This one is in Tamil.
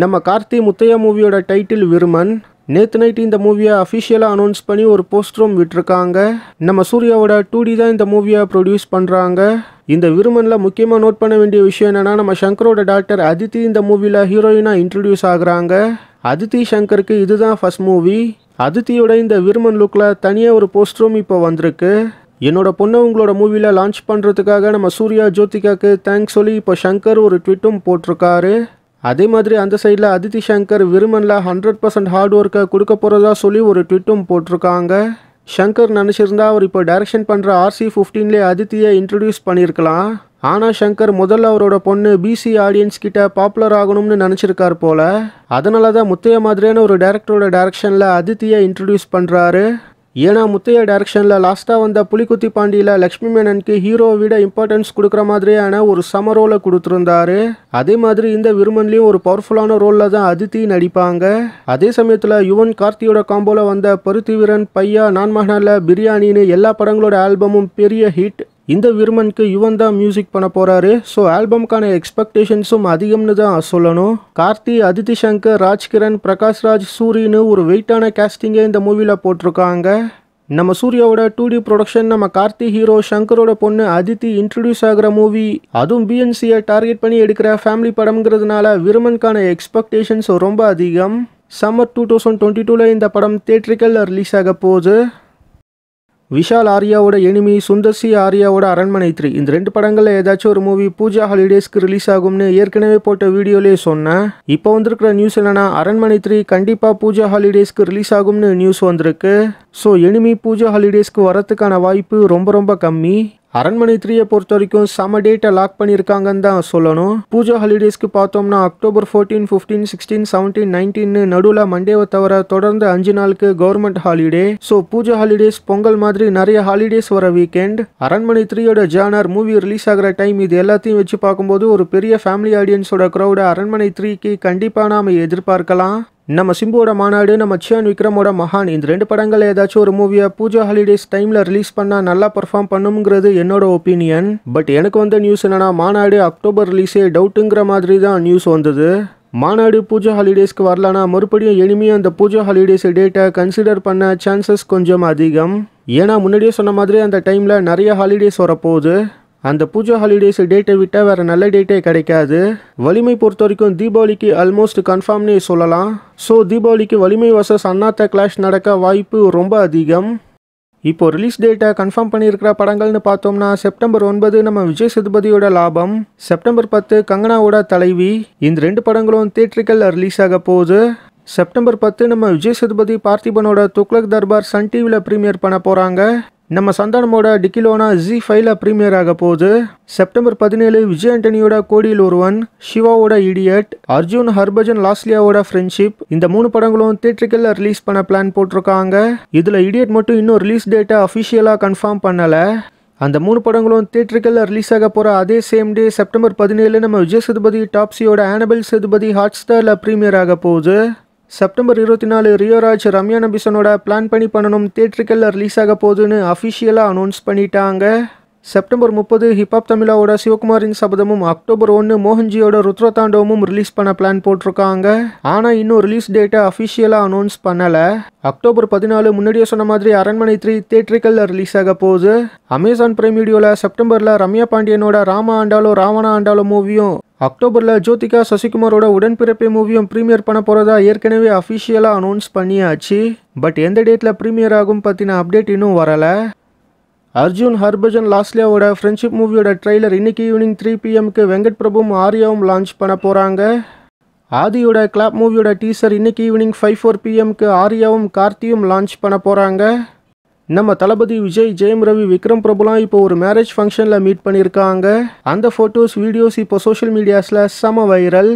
நம்ம கார்த்தி முத்தையா மூவியோட டைட்டில் விருமன் நேற்று நைட் இந்த மூவியை அஃபிஷியலாக அனௌன்ஸ் பண்ணி ஒரு போஸ்டரும் விட்டுருக்காங்க நம்ம சூர்யாவோட டூ டி தான் இந்த மூவியை ப்ரொடியூஸ் பண்ணுறாங்க இந்த விருமனில் முக்கியமாக நோட் பண்ண வேண்டிய விஷயம் என்னென்னா நம்ம சங்கரோட டாக்டர் அதித்தி இந்த மூவியில் ஹீரோயினாக இன்ட்ரடியூஸ் ஆகுறாங்க அதித்தி சங்கருக்கு இதுதான் ஃபஸ்ட் மூவி அதித்தியோட இந்த விருமன் லுக்கில் தனியாக ஒரு போஸ்டரும் இப்போ வந்திருக்கு என்னோட பொண்ணை உங்களோட மூவியில் லான்ச் பண்ணுறதுக்காக நம்ம சூர்யா ஜோதிகாக்கு தேங்க்ஸ் சொல்லி இப்போ சங்கர் ஒரு ட்விட்டும் போட்டிருக்காரு அதே மாதிரி அந்த சைடில் அதித்தி சங்கர் விருமனில் ஹண்ட்ரட் பர்சன்ட் ஹார்ட் ஒர்க்கை கொடுக்க போகிறதா சொல்லி ஒரு ட்விட்டும் போட்டிருக்காங்க ஷங்கர் நினச்சிருந்தா அவர் இப்போ டைரக்ஷன் பண்ணுற ஆர்சி ஃபிஃப்டீன்லேயே அதித்தியை இன்ட்ரடியூஸ் பண்ணியிருக்கலாம் ஆனால் ஷங்கர் முதல்ல அவரோட பொண்ணு பிசி ஆடியன்ஸ் கிட்ட பாப்புலர் ஆகணும்னு நினச்சிருக்கார் போல் அதனால தான் முத்தைய மாதிரியான ஒரு டேரக்டரோட டேரக்ஷனில் அதித்தியை இன்ட்ரடியூஸ் பண்ணுறாரு ஏன்னா முத்தைய டைரக்ஷனில் லாஸ்ட்டாக வந்த புலிக்குத்தி பாண்டியில் லக்ஷ்மி மேனனுக்கு ஹீரோ விட இம்பார்ட்டன்ஸ் கொடுக்குற மாதிரியான ஒரு சம ரோலை கொடுத்துருந்தாரு அதே மாதிரி இந்த விருமன்லேயும் ஒரு பவர்ஃபுல்லான ரோலில் தான் அதித்தி நடிப்பாங்க அதே சமயத்தில் யுவன் கார்த்தியோட காம்போவில் வந்த பருத்தி வீரன் பையா நான் மகனில் பிரியாணின்னு எல்லா படங்களோட ஆல்பமும் பெரிய ஹிட் இந்த விருமனுக்கு யுவன் தான் மியூசிக் பண்ண போறாரு ஸோ ஆல்பம்க்கான எக்ஸ்பெக்டேஷன்ஸும் அதிகம்னு தான் சொல்லணும் கார்த்தி அதித்தி சங்கர் ராஜ்கிரண் பிரகாஷ்ராஜ் சூரின்னு ஒரு வெயிட்டான கேஸ்டிங்கே இந்த மூவியில் போட்டிருக்காங்க நம்ம சூர்யாவோட டூ டி ப்ரொடக்ஷன் நம்ம கார்த்தி ஹீரோ சங்கரோட பொண்ணு அதித்தி இன்ட்ரடியூஸ் ஆகிற மூவி அதுவும் பிஎன்சியை டார்கெட் பண்ணி எடுக்கிற ஃபேமிலி படம்ங்கிறதுனால விருமனுக்கான எக்ஸ்பெக்டேஷன்ஸ் ரொம்ப அதிகம் சம்மர் டூ தௌசண்ட் டுவெண்ட்டி டூவில் இந்த படம் தேட்ரிக்கல் ரிலீஸ் ஆக போகுது விஷால் ஆர்யாவோட எனிமி சுந்தர்சி சி ஆர்யாவோட அரண்மனை த்ரீ இந்த ரெண்டு படங்களில் ஏதாச்சும் ஒரு மூவி பூஜா ஹாலிடேஸ்க்கு ரிலீஸ் ஆகும்னு ஏற்கனவே போட்ட வீடியோலேயே சொன்னேன் இப்போ வந்திருக்கிற நியூஸ் என்னன்னா அரண்மனை த்ரீ கண்டிப்பாக பூஜா ஹாலிடேஸ்க்கு ரிலீஸ் ஆகும்னு நியூஸ் வந்திருக்கு ஸோ எனிமி பூஜா ஹாலிடேஸ்க்கு வரத்துக்கான வாய்ப்பு ரொம்ப ரொம்ப கம்மி அரண்மனை த்ரீயை பொறுத்த வரைக்கும் செம டேட்டை லாக் பண்ணியிருக்காங்கன்னு தான் சொல்லணும் பூஜா ஹாலிடேஸ்க்கு பார்த்தோம்னா October fourteen fifteen sixteen seventeen நைன்டீன்னு நடுவில் மண்டேவை தவிர தொடர்ந்து அஞ்சு நாளுக்கு government holiday so Pooja holidays Pongal மாதிரி நிறைய ஹாலிடேஸ் வர வீக்கெண்ட் அரண்மனை த்ரீயோட ஜானர் மூவி ரிலீஸ் ஆகிற டைம் இது எல்லாத்தையும் வச்சு பார்க்கும்போது ஒரு பெரிய ஃபேமிலி ஆடியன்ஸோட க்ரௌட அரண்மனை த்ரீக்கு கண்டிப்பாக நாம் எதிர்பார்க்கலாம் நம்ம சிம்புவோட மாநாடு நம்ம சியான் விக்ரமோட மகான் இந்த ரெண்டு படங்கள் ஏதாச்சும் ஒரு மூவியை பூஜா ஹாலிடேஸ் டைமில் ரிலீஸ் பண்ணால் நல்லா பர்ஃபார்ம் பண்ணுங்கிறது என்னோட ஒப்பீனியன் பட் எனக்கு வந்த நியூஸ் என்னன்னா மாநாடு அக்டோபர் ரிலீஸே டவுட்டுங்கிற மாதிரி தான் நியூஸ் வந்தது மாநாடு பூஜா ஹாலிடேஸ்க்கு வரலனா மறுபடியும் எளிமையாக அந்த பூஜா ஹாலிடேஸ் டேட்டை கன்சிடர் பண்ண சான்சஸ் கொஞ்சம் அதிகம் ஏன்னா முன்னாடியே சொன்ன மாதிரி அந்த டைமில் நிறைய ஹாலிடேஸ் வரப்போகுது அந்த பூஜா ஹாலிடேஸ் டேட்டை விட்டால் வேறு நல்ல டேட்டே கிடைக்காது வலிமை பொறுத்த வரைக்கும் தீபாவளிக்கு ஆல்மோஸ்ட் கன்ஃபார்ம்னே சொல்லலாம் ஸோ தீபாவளிக்கு வலிமை வசஸ் அண்ணாத்த கிளாஷ் நடக்க வாய்ப்பு ரொம்ப அதிகம் இப்போ ரிலீஸ் டேட்டை கன்ஃபார்ம் பண்ணியிருக்கிற படங்கள்னு பார்த்தோம்னா செப்டம்பர் ஒன்பது நம்ம விஜய் சேதுபதியோட லாபம் செப்டம்பர் பத்து கங்கனாவோட தலைவி இந்த ரெண்டு படங்களும் தேட்டருக்கள் ரிலீஸ் ஆக போகுது செப்டம்பர் பத்து நம்ம விஜய் சேதுபதி பார்த்திபனோட Tughlaq Darbar Sun TV premiere பண்ண போகிறாங்க நம்ம சந்தானமோட டிக்கிலோனா ஜி ஃபைவ்ல ப்ரீமியர் ஆக போகுது செப்டம்பர் பதினேழு விஜய் ஆண்டனியோட கோடியில் ஒருவன் சிவாவோட இடியட் அர்ஜுன் ஹர்பஜன் லாஸ்லியாவோட ஃப்ரெண்ட்ஷிப் இந்த மூணு படங்களும் தியேட்டருக்கெல்லாம் ரிலீஸ் பண்ண பிளான் போட்டிருக்காங்க இதில் இடியட் மட்டும் இன்னும் ரிலீஸ் டேட்டை அஃபிஷியலாக கன்ஃபார்ம் பண்ணலை அந்த மூணு படங்களும் தியேட்டருக்கெல்லாம் ரிலீஸ் ஆக போகிற அதே சேம் டே செப்டம்பர் பதினேழு நம்ம விஜய் சதுபதி டாப்ஸியோட ஆனபிள் சதுபதி ஹாட் ஸ்டாரில் ப்ரீமியர் ஆக போகுது செப்டம்பர் இருபத்தி நாலு ரியோராஜ் ரம்யா நபிசனோட பிளான் பண்ணி பண்ணணும் தேட்டருக்கெல்லாம் ரிலீஸ் ஆக போகுதுன்னு அஃபிஷியலாக அனௌன்ஸ் பண்ணிட்டாங்க செப்டம்பர் முப்பது ஹிப்ஹாப் தமிழாவோட சிவகுமாரின் சபதமும் அக்டோபர் ஒன்று மோகன்ஜியோட ருத்ரதாண்டவமும் ரிலீஸ் பண்ண பிளான் போட்டிருக்காங்க ஆனால் இன்னும் ரிலீஸ் டேட்டை அஃபிஷியலாக அனௌன்ஸ் பண்ணலை அக்டோபர் பதினாலு முன்னாடியே சொன்ன மாதிரி அரண்மனை த்ரீ தேட்டரிக்கல்ல ரிலீஸ் ஆக போகுது அமேசான் பிரைம் வீடியோவில் செப்டம்பரில் ரம்யா பாண்டியனோட ராமா ஆண்டாலோ ராவணா ஆண்டாலோ மூவியும் அக்டோபரில் ஜோதிகா சசிகுமாரோட உடன்பிறப்பே மூவியும் ப்ரீமியர் பண்ண போகிறதா ஏற்கனவே அஃபிஷியலாக அனௌன்ஸ் பண்ணியாச்சு பட் எந்த டேட்டில் ப்ரீமியர் ஆகும் பற்றின அப்டேட் இன்னும் வரலை அர்ஜுன் ஹர்பஜன் லாஸ்லியாவோட ஃப்ரெண்ட்ஷிப் மூவியோட ட்ரெய்லர் இன்னைக்கு ஈவினிங் த்ரீ பிஎம்க்கு வெங்கட் பிரபுவும் ஆரியாவும் லான்ச் பண்ண போகிறாங்க ஆதியோட கிளாப் மூவியோட டீசர் இன்னைக்கு ஈவினிங் ஃபைவ் ஃபோர் பிஎம்க்கு ஆரியாவும் கார்த்தியும் லான்ச் பண்ண போகிறாங்க நம்ம தளபதி விஜய் ஜெயம் ரவி விக்ரம் பிரபுலாம் இப்போ ஒரு மேரேஜ் ஃபங்க்ஷனில் மீட் பண்ணியிருக்காங்க அந்த ஃபோட்டோஸ் வீடியோஸ் இப்போ சோஷியல் மீடியாஸில் செம வைரல்